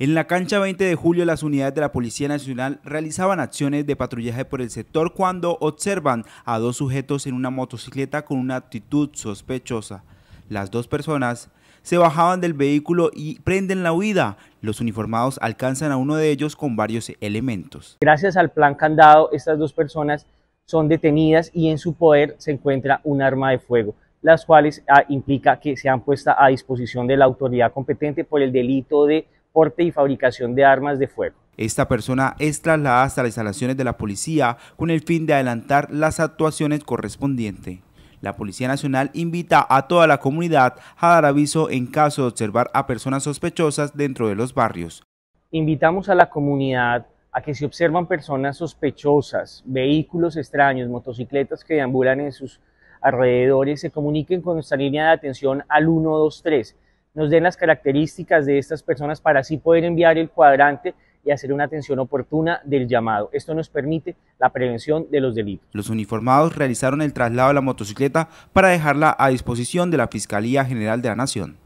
En la cancha 20 de julio las unidades de la Policía Nacional realizaban acciones de patrullaje por el sector cuando observan a dos sujetos en una motocicleta con una actitud sospechosa. Las dos personas se bajaban del vehículo y prenden la huida. Los uniformados alcanzan a uno de ellos con varios elementos. Gracias al plan candado, estas dos personas son detenidas y en su poder se encuentra un arma de fuego las cuales ah, implica que se han puesto a disposición de la autoridad competente por el delito de y fabricación de armas de fuego. Esta persona es trasladada hasta las instalaciones de la policía con el fin de adelantar las actuaciones correspondientes. La Policía Nacional invita a toda la comunidad a dar aviso en caso de observar a personas sospechosas dentro de los barrios. Invitamos a la comunidad a que si observan personas sospechosas, vehículos extraños, motocicletas que deambulan en sus alrededores, se comuniquen con nuestra línea de atención al 123 nos den las características de estas personas para así poder enviar el cuadrante y hacer una atención oportuna del llamado. Esto nos permite la prevención de los delitos. Los uniformados realizaron el traslado de la motocicleta para dejarla a disposición de la Fiscalía General de la Nación.